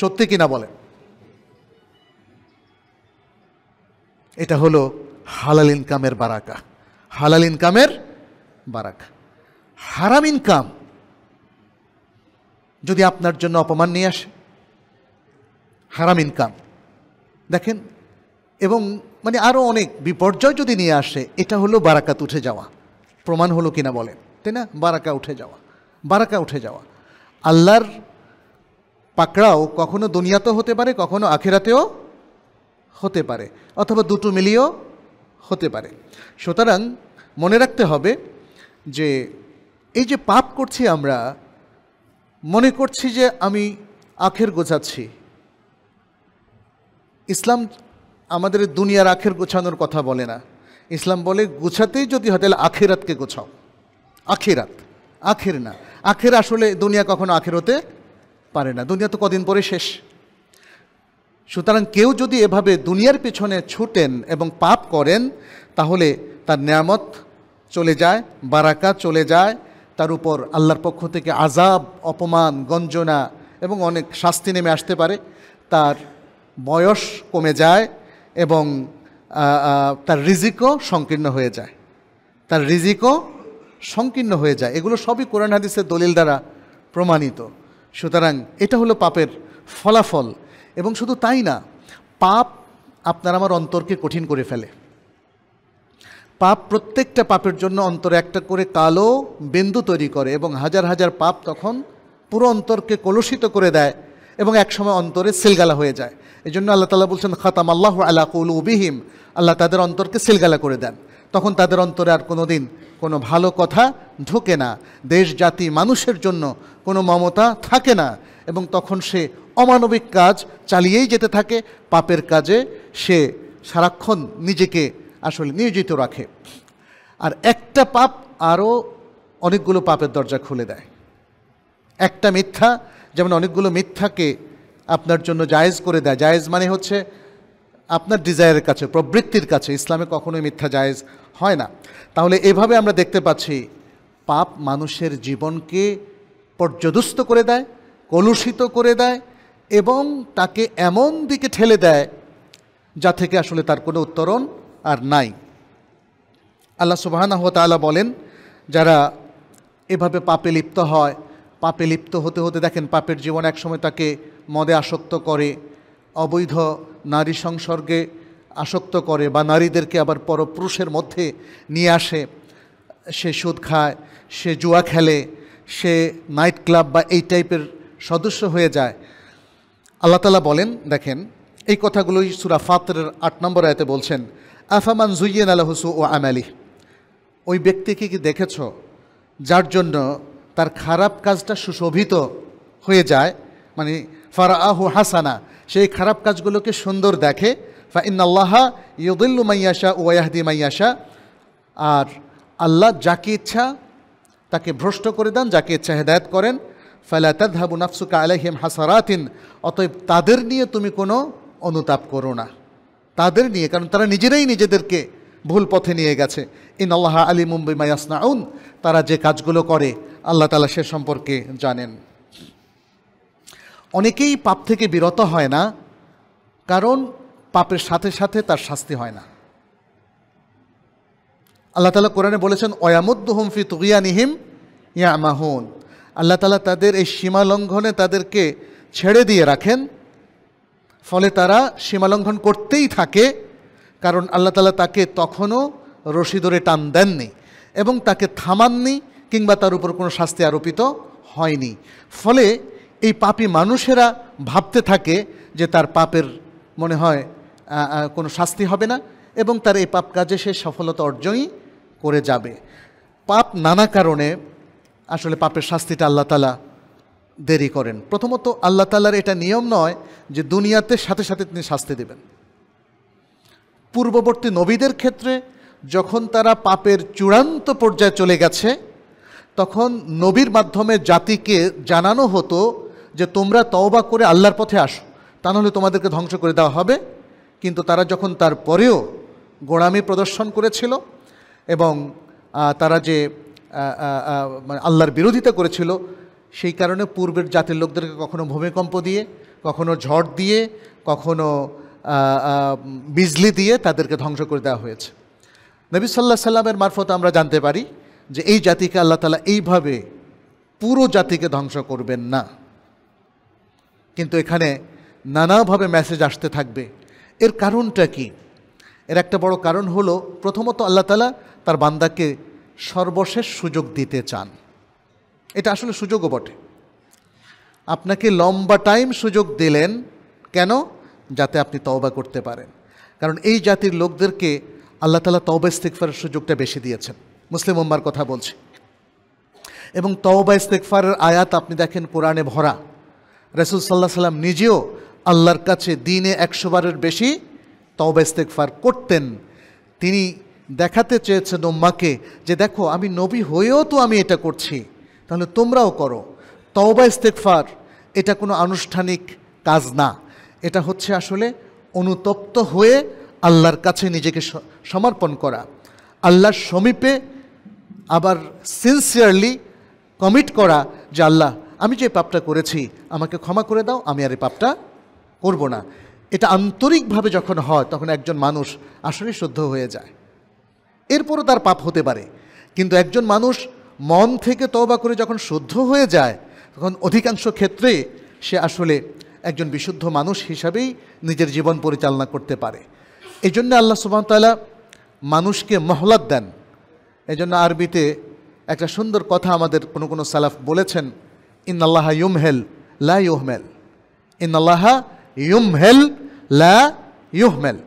সত্যি কিনা বলে এটা হলো হালাল ইনকামের বারাকা হালাল ইনকামের বারাকা হারাম ইনকাম যদি আপনার জন্য অপমান নিয়ে আসে হারাম ইনকাম দেখেন এবং মানে আরও অনেক বিপর্যয় যদি নিয়ে আসে এটা হলো বারাকাত উঠে যাওয়া প্রমাণ হলো কিনা বলেন তাই না বারাকা উঠে যাওয়া বারাকা উঠে যাওয়া আল্লাহর পাকড়াও কখনো দুনিয়াতেও হতে পারে কখনো আখেরাতেও হতে পারে অথবা দুটো মিলিয়েও হতে পারে সুতরাং মনে রাখতে হবে যে এই যে পাপ করছি আমরা মনে করছি যে আমি আখের গোছাচ্ছি ইসলাম আমাদের দুনিয়ার আখের গোছানোর কথা বলে না ইসলাম বলে গুছাতেই যদি হয় তাহলে আখেরাতকে গোছাও আখেরাত আখের না আখের আসলে দুনিয়া কখনো আখের হতে পারে না দুনিয়া তো কদিন পরে শেষ সুতরাং কেউ যদি এভাবে দুনিয়ার পেছনে ছুটেন এবং পাপ করেন তাহলে তার নিয়ামত চলে যায় বারাকা চলে যায় তার উপর আল্লাহর পক্ষ থেকে আজাব অপমান গঞ্জনা এবং অনেক শাস্তি নেমে আসতে পারে তার বয়স কমে যায় এবং তার রিজিকও সংকীর্ণ হয়ে যায় তার রিজিকও সংকীর্ণ হয়ে যায় এগুলো সবই কোরআন হাদিসের দলিল দ্বারা প্রমাণিত সুতরাং এটা হলো পাপের ফলাফল এবং শুধু তাই না পাপ আপনার আমার অন্তরকে কঠিন করে ফেলে পাপ প্রত্যেকটা পাপের জন্য অন্তরে একটা করে কালো বিন্দু তৈরি করে এবং হাজার হাজার পাপ তখন পুরো অন্তরকে কলুষিত করে দেয় এবং একসময় অন্তরে সিলগালা হয়ে যায় এই জন্য আল্লাহ তালা বলছেন খাতাম আল্লাহ আল্লাহ কৌলু বিহিম আল্লাহ তাদের অন্তরকে সিলগালা করে দেন তখন তাদের অন্তরে আর কোনো দিন কোনো ভালো কথা ঢোকে না দেশ জাতি মানুষের জন্য কোনো মমতা থাকে না এবং তখন সে অমানবিক কাজ চালিয়েই যেতে থাকে পাপের কাজে সে সারাক্ষণ নিজেকে আসলে নিয়োজিত রাখে আর একটা পাপ আরও অনেকগুলো পাপের দরজা খুলে দেয় একটা মিথ্যা যেমন অনেকগুলো মিথ্যাকে আপনার জন্য জায়েজ করে দেয় জায়েজ মানে হচ্ছে আপনার ডিজায়ারের কাছে প্রবৃত্তির কাছে ইসলামে কখনোই মিথ্যা জায়েজ হয় না তাহলে এভাবে আমরা দেখতে পাচ্ছি পাপ মানুষের জীবনকে পর্যদস্ত করে দেয় কলুষিত করে দেয় এবং তাকে এমন দিকে ঠেলে দেয় যা থেকে আসলে তার কোনো উত্তরণ আর নাই আল্লাহ সুবাহানাহ তালা বলেন যারা এভাবে পাপে লিপ্ত হয় পাপে লিপ্ত হতে হতে দেখেন পাপের জীবন একসময় তাকে মদে আসক্ত করে অবৈধ নারী সংসর্গে আসক্ত করে বা নারীদেরকে আবার পরপুরুষের মধ্যে নিয়ে আসে সে সুদ খায় সে জুয়া খেলে সে নাইট ক্লাব বা এই টাইপের সদস্য হয়ে যায় আল্লাহ তালা বলেন দেখেন এই কথাগুলোই সুরা ফাতরের আট নম্বর আয়তে বলছেন আফামান জুইয়েন আল হুসু ও আমালি ওই ব্যক্তিকে কি দেখেছ যার জন্য তার খারাপ কাজটা সুশোভিত হয়ে যায় মানে আহ হাসানা সেই খারাপ কাজগুলোকে সুন্দর দেখে ফাইনাল্লাহা ইউদুল্লু মাইয়াশা ওয়াহদি মাইয়াশা আর আল্লাহ যাকে ইচ্ছা তাকে ভ্রষ্ট করে দেন যাকে ইচ্ছা হেদায়ত করেন ফালা তাদহাবু নাফসুকা আলাইহিম হাসারাতিন অতএব তাদের নিয়ে তুমি কোনো অনুতাপ করো না তাদের নিয়ে কারণ তারা নিজেরাই নিজেদেরকে ভুল পথে নিয়ে গেছে ইন আল্লাহ আলী মুম্বই মায়াসনাউন তারা যে কাজগুলো করে আল্লাহ তালা সে সম্পর্কে জানেন অনেকেই পাপ থেকে বিরত হয় না কারণ পাপের সাথে সাথে তার শাস্তি হয় না আল্লাহ তালা কোরআনে বলেছেন হুমফি তুগিয়া নিহিম ইয়া মাহুন আল্লাহ তালা তাদের এই সীমা লঙ্ঘনে তাদেরকে ছেড়ে দিয়ে রাখেন ফলে তারা সীমা লঙ্ঘন করতেই থাকে কারণ আল্লাহ তালা তাকে তখনও রশিদরে টান দেননি এবং তাকে থামাননি কিংবা তার উপর কোনো শাস্তি আরোপিত হয়নি ফলে এই পাপি মানুষেরা ভাবতে থাকে যে তার পাপের মনে হয় কোনো শাস্তি হবে না এবং তার এই পাপ কাজে সে সফলতা অর্জনই করে যাবে পাপ নানা কারণে আসলে পাপের শাস্তিটা আল্লাহ তালা দেরি করেন প্রথমত আল্লাহ তালার এটা নিয়ম নয় যে দুনিয়াতে সাথে সাথে তিনি শাস্তি দেবেন পূর্ববর্তী নবীদের ক্ষেত্রে যখন তারা পাপের চূড়ান্ত পর্যায়ে চলে গেছে তখন নবীর মাধ্যমে জাতিকে জানানো হতো যে তোমরা তওবা করে আল্লাহর পথে আসো তা নাহলে তোমাদেরকে ধ্বংস করে দেওয়া হবে কিন্তু তারা যখন তারপরেও গোড়ামি প্রদর্শন করেছিল এবং তারা যে মানে আল্লাহর বিরোধিতা করেছিল সেই কারণে পূর্বের জাতির লোকদেরকে কখনো ভূমিকম্প দিয়ে কখনো ঝড় দিয়ে কখনো বিজলি দিয়ে তাদেরকে ধ্বংস করে দেওয়া হয়েছে নবী সাল্লাহ সাল্লামের মারফত আমরা জানতে পারি যে এই জাতিকে আল্লাহ তালা এইভাবে পুরো জাতিকে ধ্বংস করবেন না কিন্তু এখানে নানাভাবে মেসেজ আসতে থাকবে এর কারণটা কি এর একটা বড় কারণ হলো প্রথমত আল্লাহ তালা তার বান্দাকে সর্বশেষ সুযোগ দিতে চান এটা আসলে সুযোগও বটে আপনাকে লম্বা টাইম সুযোগ দিলেন কেন যাতে আপনি তওবা করতে পারেন কারণ এই জাতির লোকদেরকে আল্লাহ তালা তওবা ইস্তেকফারের সুযোগটা বেশি দিয়েছেন মুসলিম উম্মার কথা বলছি এবং তওবা ইস্তেকফারের আয়াত আপনি দেখেন কোরআনে ভরা রসুল সাল্লাহ সাল্লাম নিজেও আল্লাহর কাছে দিনে একশো বারের বেশি তওবা ফার করতেন তিনি দেখাতে চেয়েছেন ওম্মাকে যে দেখো আমি নবী হয়েও তো আমি এটা করছি তাহলে তোমরাও করো তওবা ইস্তেকফার এটা কোনো আনুষ্ঠানিক কাজ না এটা হচ্ছে আসলে অনুতপ্ত হয়ে আল্লাহর কাছে নিজেকে সমর্পণ করা আল্লাহর সমীপে আবার সিনসিয়ারলি কমিট করা যে আল্লাহ আমি যে পাপটা করেছি আমাকে ক্ষমা করে দাও আমি আর এই পাপটা করব না এটা আন্তরিকভাবে যখন হয় তখন একজন মানুষ আসলে শুদ্ধ হয়ে যায় এরপরও তার পাপ হতে পারে কিন্তু একজন মানুষ মন থেকে তওবা করে যখন শুদ্ধ হয়ে যায় তখন অধিকাংশ ক্ষেত্রে সে আসলে একজন বিশুদ্ধ মানুষ হিসাবেই নিজের জীবন পরিচালনা করতে পারে এই জন্য আল্লাহ সুবাহতালা মানুষকে মহলাত দেন এজন্য আরবিতে একটা সুন্দর কথা আমাদের কোনো কোনো সালাফ বলেছেন ইন ইন্নাল্লাহা ইউমহেল লা ইউহমেল আল্লাহা ইউমহেল লা ইউহমেল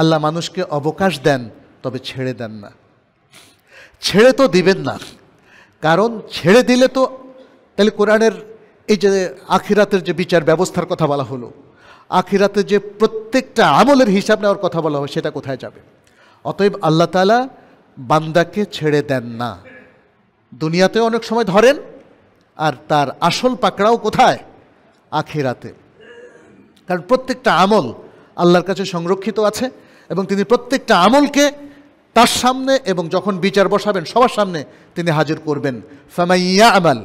আল্লাহ মানুষকে অবকাশ দেন তবে ছেড়ে দেন না ছেড়ে তো দিবেন না কারণ ছেড়ে দিলে তো তাহলে কোরআনের এই যে আখিরাতের যে বিচার ব্যবস্থার কথা বলা হলো আখিরাতে যে প্রত্যেকটা আমলের হিসাব নেওয়ার কথা বলা হয় সেটা কোথায় যাবে অতএব আল্লাহ তালা বান্দাকে ছেড়ে দেন না দুনিয়াতে অনেক সময় ধরেন আর তার আসল পাকড়াও কোথায় আখিরাতে কারণ প্রত্যেকটা আমল আল্লাহর কাছে সংরক্ষিত আছে এবং তিনি প্রত্যেকটা আমলকে তার সামনে এবং যখন বিচার বসাবেন সবার সামনে তিনি হাজির করবেন ফামাইয়া আমাল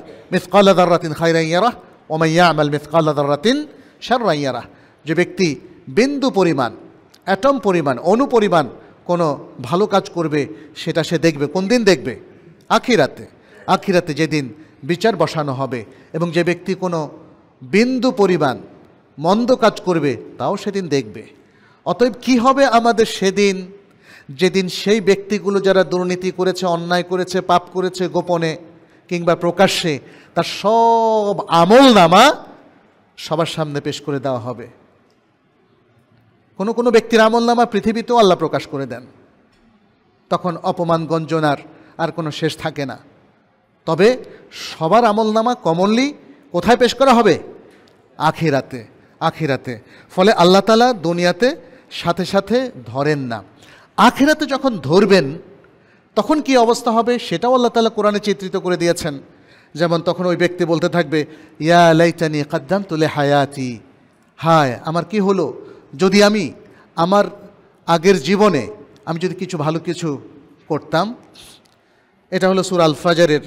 খাই খাইরাইয়ারা ওমাইয়া আমাল সার শাররাইয়ারা যে ব্যক্তি বিন্দু পরিমাণ অ্যাটম পরিমাণ অনুপরিমাণ কোনো ভালো কাজ করবে সেটা সে দেখবে কোন দিন দেখবে আখিরাতে আখিরাতে যেদিন বিচার বসানো হবে এবং যে ব্যক্তি কোনো বিন্দু পরিমাণ মন্দ কাজ করবে তাও সেদিন দেখবে অতএব কি হবে আমাদের সেদিন যেদিন সেই ব্যক্তিগুলো যারা দুর্নীতি করেছে অন্যায় করেছে পাপ করেছে গোপনে কিংবা প্রকাশ্যে তার সব আমল নামা সবার সামনে পেশ করে দেওয়া হবে কোনো কোনো ব্যক্তির আমল নামা পৃথিবীতেও আল্লাহ প্রকাশ করে দেন তখন অপমান গঞ্জনার আর কোনো শেষ থাকে না তবে সবার আমল নামা কমনলি কোথায় পেশ করা হবে আখেরাতে আখিরাতে ফলে আল্লাহ তালা দুনিয়াতে সাথে সাথে ধরেন না আখেরাতে যখন ধরবেন তখন কি অবস্থা হবে সেটাও আল্লাহ তালা কোরআনে চিত্রিত করে দিয়েছেন যেমন তখন ওই ব্যক্তি বলতে থাকবে ইয়া লাইটানি কাদ্দাম তুলে হায়াতি হায় আমার কি হলো যদি আমি আমার আগের জীবনে আমি যদি কিছু ভালো কিছু করতাম এটা হলো সুরাল ফাজারের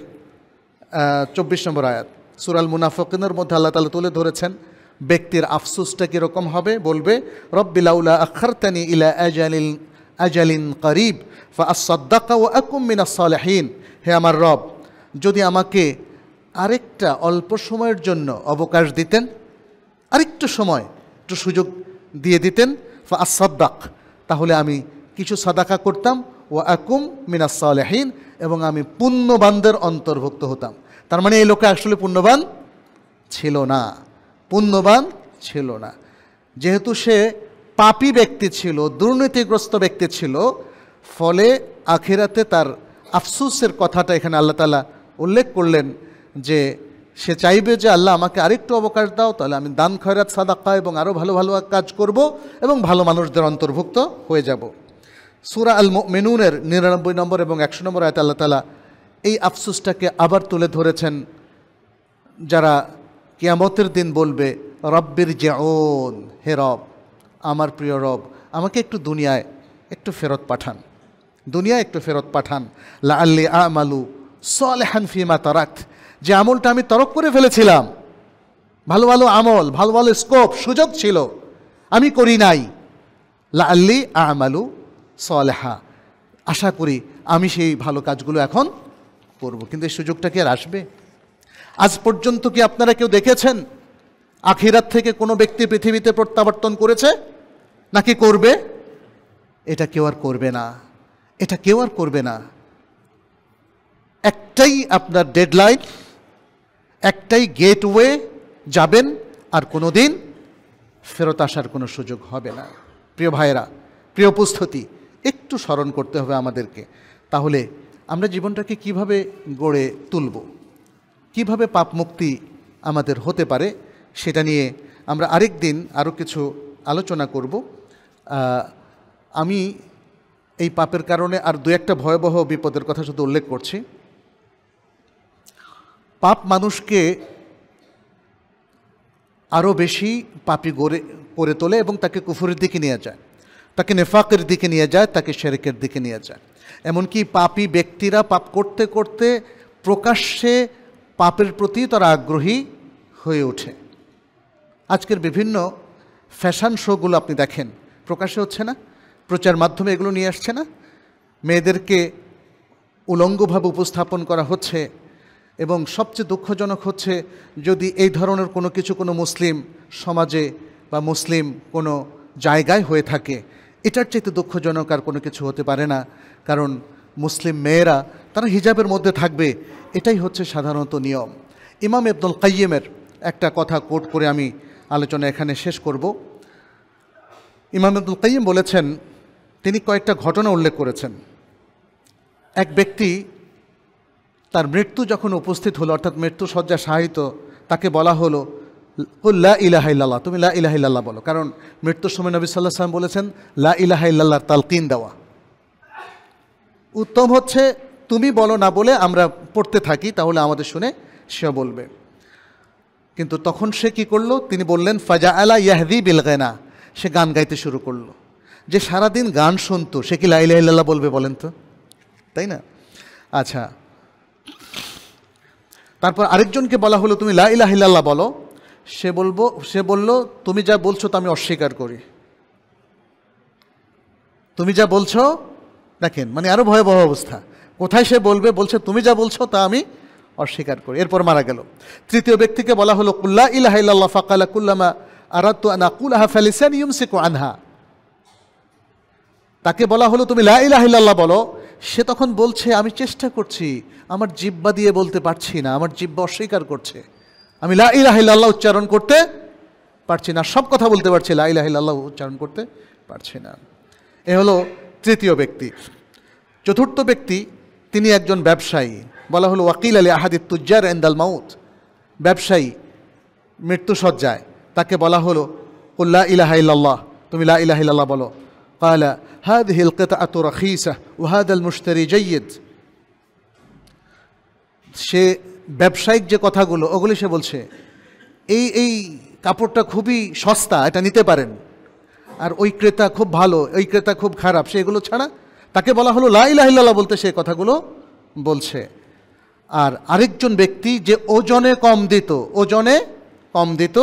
চব্বিশ নম্বর আয়াত সুরাল মুনাফকিনের মধ্যে আল্লাহ তালা তুলে ধরেছেন ব্যক্তির আফসোসটা কীরকম হবে বলবে রব্বিলাউলা আখরতানি ইলা আজালিন আজালিন করিব ফা আসাদ্দাকা ও আকুমিনা সালাহীন হে আমার রব যদি আমাকে আরেকটা অল্প সময়ের জন্য অবকাশ দিতেন আরেকটু সময় একটু সুযোগ দিয়ে দিতেন ফা আসাদ্দাক তাহলে আমি কিছু সাদাকা করতাম ও আকুম মিনা সালেহীন এবং আমি পুণ্যবানদের অন্তর্ভুক্ত হতাম তার মানে এই লোকে আসলে পুণ্যবান ছিল না পুণ্যবান ছিল না যেহেতু সে পাপি ব্যক্তি ছিল দুর্নীতিগ্রস্ত ব্যক্তি ছিল ফলে আখিরাতে তার আফসুসের কথাটা এখানে আল্লাহ তালা উল্লেখ করলেন যে সে চাইবে যে আল্লাহ আমাকে আরেকটু অবকাশ দাও তাহলে আমি দান খয়রাত সাদাক্কা এবং আরও ভালো ভালো কাজ করব এবং ভালো মানুষদের অন্তর্ভুক্ত হয়ে যাব সুরা আল মেনুনের নিরানব্বই নম্বর এবং একশো নম্বর আয়ত আল্লাহ তালা এই আফসুসটাকে আবার তুলে ধরেছেন যারা কিয়ামতের দিন বলবে রব্বের জাউন হে রব আমার প্রিয় রব আমাকে একটু দুনিয়ায় একটু ফেরত পাঠান দুনিয়ায় একটু ফেরত পাঠান লা আল্লি আমালু সলেহান ফিমা তারাক যে আমলটা আমি তরক করে ফেলেছিলাম ভালো ভালো আমল ভালো ভালো স্কোপ সুযোগ ছিল আমি করি নাই লা আল্লি আমালু সলেহা আশা করি আমি সেই ভালো কাজগুলো এখন করব কিন্তু এই সুযোগটা কি আর আসবে আজ পর্যন্ত কি আপনারা কেউ দেখেছেন আখিরাত থেকে কোনো ব্যক্তি পৃথিবীতে প্রত্যাবর্তন করেছে নাকি করবে এটা কেউ আর করবে না এটা কেউ আর করবে না একটাই আপনার ডেডলাইন একটাই গেটওয়ে যাবেন আর কোনো দিন ফেরত আসার কোনো সুযোগ হবে না প্রিয় ভাইয়েরা প্রিয় প্রস্তুতি একটু স্মরণ করতে হবে আমাদেরকে তাহলে আমরা জীবনটাকে কিভাবে গড়ে তুলব কিভাবে পাপ মুক্তি আমাদের হতে পারে সেটা নিয়ে আমরা আরেক দিন আরও কিছু আলোচনা করব আমি এই পাপের কারণে আর দু একটা ভয়াবহ বিপদের কথা শুধু উল্লেখ করছি পাপ মানুষকে আরও বেশি পাপি গড়ে করে তোলে এবং তাকে কুফুরের দিকে নিয়ে যায় তাকে নেফাকের দিকে নিয়ে যায় তাকে শেরেকের দিকে নিয়ে যায় এমনকি পাপি ব্যক্তিরা পাপ করতে করতে প্রকাশ্যে পাপের প্রতি তারা আগ্রহী হয়ে ওঠে আজকের বিভিন্ন ফ্যাশন শোগুলো আপনি দেখেন প্রকাশে হচ্ছে না প্রচার মাধ্যমে এগুলো নিয়ে আসছে না মেয়েদেরকে উলঙ্গভাবে উপস্থাপন করা হচ্ছে এবং সবচেয়ে দুঃখজনক হচ্ছে যদি এই ধরনের কোনো কিছু কোনো মুসলিম সমাজে বা মুসলিম কোনো জায়গায় হয়ে থাকে এটার চাইতে দুঃখজনক আর কোনো কিছু হতে পারে না কারণ মুসলিম মেয়েরা তারা হিজাবের মধ্যে থাকবে এটাই হচ্ছে সাধারণত নিয়ম ইমাম ইবনুল কাইয়েমের একটা কথা কোট করে আমি আলোচনা এখানে শেষ করব ইমাম ইবনুল কাইম বলেছেন তিনি কয়েকটা ঘটনা উল্লেখ করেছেন এক ব্যক্তি তার মৃত্যু যখন উপস্থিত হলো অর্থাৎ মৃত্যু শয্যা সাহিত তাকে বলা হলো লা ইলাহাইল্লাহ তুমি লা ইলাহাইল্লাহ বলো কারণ মৃত্যুর সময় নবী সাল্লাহ সাল্লাম বলেছেন লা ইলাহাইল্লাহ তালকিন দেওয়া উত্তম হচ্ছে তুমি বলো না বলে আমরা পড়তে থাকি তাহলে আমাদের শুনে সেও বলবে কিন্তু তখন সে কি করলো তিনি বললেন ফাজা আলা ইয়াহদি বিলগেনা সে গান গাইতে শুরু করলো যে সারাদিন গান শুনতো সে কি লাইলাহ বলবে বলেন তো তাই না আচ্ছা তারপর আরেকজনকে বলা হলো তুমি লাইলাহ ইল্লাল্লাহ বলো সে বলবো সে বলল তুমি যা বলছো তা আমি অস্বীকার করি তুমি যা বলছো দেখেন মানে আরও ভয়াবহ অবস্থা কোথায় সে বলবে বলছে তুমি যা বলছো তা আমি অস্বীকার করি এরপর মারা গেল তৃতীয় ব্যক্তিকে বলা হলো কুল্লা ইলাহ ইল্লাহ ফাকালা কুল্লামা আরাত্তু আনা কুলাহা আনহা তাকে বলা হলো তুমি লা ইলাহ বলো সে তখন বলছে আমি চেষ্টা করছি আমার জিব্বা দিয়ে বলতে পারছি না আমার জিব্বা অস্বীকার করছে আমি লা ইলাহ উচ্চারণ করতে পারছি না সব কথা বলতে পারছি লা ইলাহ উচ্চারণ করতে পারছি না এ হলো তৃতীয় ব্যক্তি চতুর্থ ব্যক্তি তিনি একজন ব্যবসায়ী বলা হলো ওয়াকিল আলী আহাদি তুজ্জার এন্দাল মাউত ব্যবসায়ী মৃত্যুসজ্জায় তাকে বলা হলো উল্লা ইলাহা ইল্লাল্লাহ তুমি লা ইলাহি ইল্লাল্লাহ বলো قال هذه القطعة رخيصة আল المشتري جيد সে ব্যবসায়িক যে কথাগুলো ওগুলি সে বলছে এই এই কাপড়টা খুবই সস্তা এটা নিতে পারেন আর ওই ক্রেতা খুব ভালো ওই ক্রেতা খুব খারাপ সে এগুলো ছাড়া তাকে বলা হলো লাইলাহিল্লাহ বলতে সে কথাগুলো বলছে আর আরেকজন ব্যক্তি যে ওজনে কম দিত ওজনে কম দিত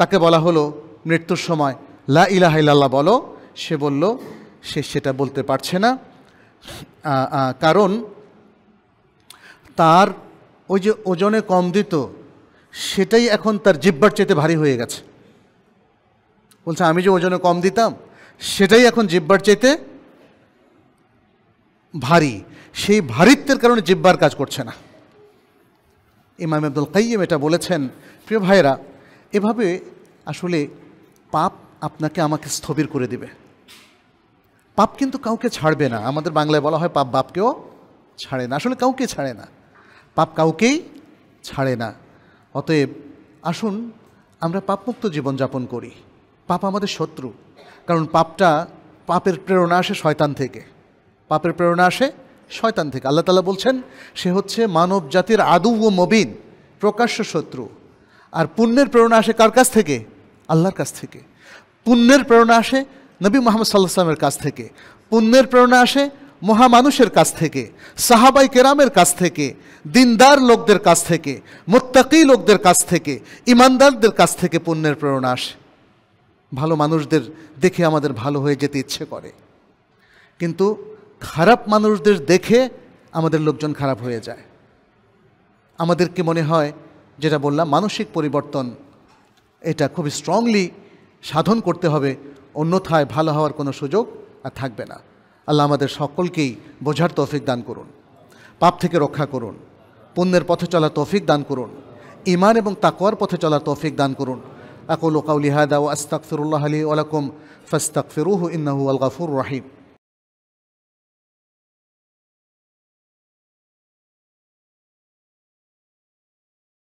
তাকে বলা হলো মৃত্যুর সময় লা ইলাহাইল্লাহ বলো সে বলল সে সেটা বলতে পারছে না কারণ তার ওই যে ওজনে কম দিত সেটাই এখন তার জিব্বার চেতে ভারী হয়ে গেছে বলছে আমি যে ওজনে কম দিতাম সেটাই এখন জিব্বার চাইতে ভারী সেই ভারিত্বের কারণে জিব্বার কাজ করছে না ইমাম আব্দুল কাইম এটা বলেছেন প্রিয় ভাইরা এভাবে আসলে পাপ আপনাকে আমাকে স্থবির করে দিবে পাপ কিন্তু কাউকে ছাড়বে না আমাদের বাংলায় বলা হয় পাপ বাপকেও ছাড়ে না আসলে কাউকে ছাড়ে না পাপ কাউকেই ছাড়ে না অতএব আসুন আমরা পাপমুক্ত জীবনযাপন করি পাপ আমাদের শত্রু কারণ পাপটা পাপের প্রেরণা আসে শয়তান থেকে পাপের প্রেরণা আসে শয়তান থেকে আল্লাহ তালা বলছেন সে হচ্ছে মানব জাতির আদু ও মবিন প্রকাশ্য শত্রু আর পুণ্যের প্রেরণা আসে কার কাছ থেকে আল্লাহর কাছ থেকে পুণ্যের প্রেরণা আসে নবী মোহাম্মদ সাল্লাহ কাছ থেকে পুণ্যের প্রেরণা আসে মহামানুষের কাছ থেকে সাহাবাই কেরামের কাছ থেকে দিনদার লোকদের কাছ থেকে মোত্তাকি লোকদের কাছ থেকে ইমানদারদের কাছ থেকে পুণ্যের প্রেরণা আসে ভালো মানুষদের দেখে আমাদের ভালো হয়ে যেতে ইচ্ছে করে কিন্তু খারাপ মানুষদের দেখে আমাদের লোকজন খারাপ হয়ে যায় আমাদেরকে মনে হয় যেটা বললাম মানসিক পরিবর্তন এটা খুব স্ট্রংলি সাধন করতে হবে অন্যথায় ভালো হওয়ার কোনো সুযোগ আর থাকবে না আল্লাহ আমাদের সকলকেই বোঝার তৌফিক দান করুন পাপ থেকে রক্ষা করুন পুণ্যের পথে চলার তৌফিক দান করুন ইমান এবং তাকোয়ার পথে চলার তৌফিক দান করুন أقول قولي هذا وأستغفر الله لي ولكم فاستغفروه إنه هو الغفور الرحيم